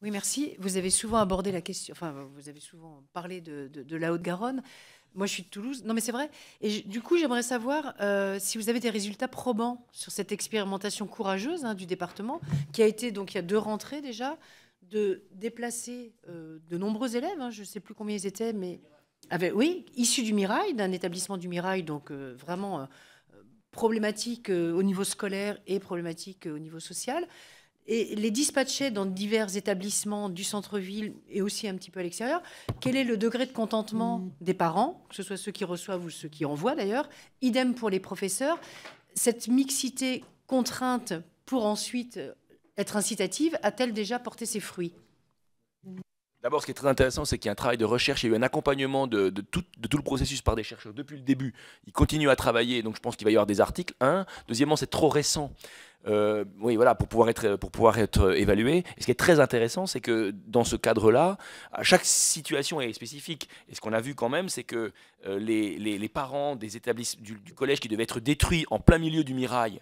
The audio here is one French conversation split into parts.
Oui, merci. Vous avez souvent abordé la question, enfin, vous avez souvent parlé de, la Haute-Garonne. Moi, je suis de Toulouse. Non, mais c'est vrai. Et du coup, j'aimerais savoir euh, si vous avez des résultats probants sur cette expérimentation courageuse hein, du département, qui a été, donc, il y a deux rentrées déjà, de déplacer euh, de nombreux élèves, hein. je ne sais plus combien ils étaient, mais oui, issus du Mirail, d'un établissement du Mirail, donc euh, vraiment problématique au niveau scolaire et problématique au niveau social, et les dispatcher dans divers établissements du centre-ville et aussi un petit peu à l'extérieur, quel est le degré de contentement mmh. des parents, que ce soit ceux qui reçoivent ou ceux qui envoient d'ailleurs, idem pour les professeurs, cette mixité contrainte pour ensuite euh, être incitative a-t-elle déjà porté ses fruits D'abord, ce qui est très intéressant, c'est qu'il y a un travail de recherche, il y a eu un accompagnement de, tout, le processus par des chercheurs depuis le début. Ils continuent à travailler, donc je pense qu'il va y avoir des articles. Un. Deuxièmement, c'est trop récent. Euh, oui, voilà, pour pouvoir être, euh, pour pouvoir être euh, évalué. Et ce qui est très intéressant, c'est que dans ce cadre-là, chaque situation est spécifique. Et ce qu'on a vu quand même, c'est que les, parents des établissements du, collège qui devaient être détruits en plein milieu du Mirail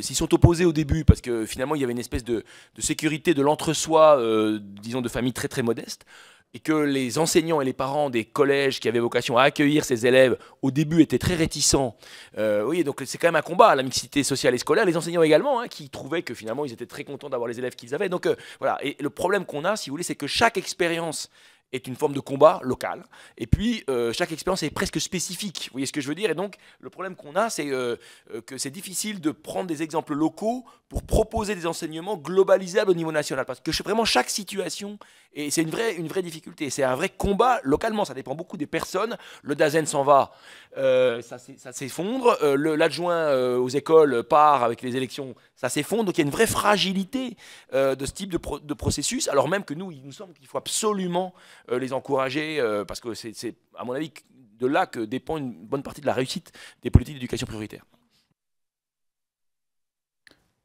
s'y sont opposés au début parce que finalement, il y avait une espèce de, sécurité de l'entre-soi, disons, de famille très très modeste et que les enseignants et les parents des collèges qui avaient vocation à accueillir ces élèves au début étaient très réticents. Euh, oui, donc c'est quand même un combat, la mixité sociale et scolaire. Les enseignants également, hein, qui trouvaient que finalement ils étaient très contents d'avoir les élèves qu'ils avaient. Donc euh, voilà, et le problème qu'on a, si vous voulez, c'est que chaque expérience est une forme de combat local. Et puis, euh, chaque expérience est presque spécifique. Vous voyez ce que je veux dire Et donc, le problème qu'on a, c'est euh, euh, que c'est difficile de prendre des exemples locaux pour proposer des enseignements globalisables au niveau national. Parce que vraiment, chaque situation, et c'est une vraie, une vraie difficulté, c'est un vrai combat localement. Ça dépend beaucoup des personnes. Le DAZEN s'en va, ça s'effondre. L'adjoint aux écoles part avec les élections, ça s'effondre. Donc, il y a une vraie fragilité de ce type de processus, alors même que nous, il nous semble qu'il faut absolument euh, les encourager, euh, parce que c'est, à mon avis, de là que dépend une bonne partie de la réussite des politiques d'éducation prioritaire.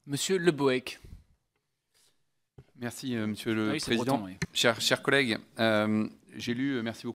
Monsieur Leboeck. Merci, euh, Monsieur ah le Président. chers, collègues, j'ai lu, merci beaucoup.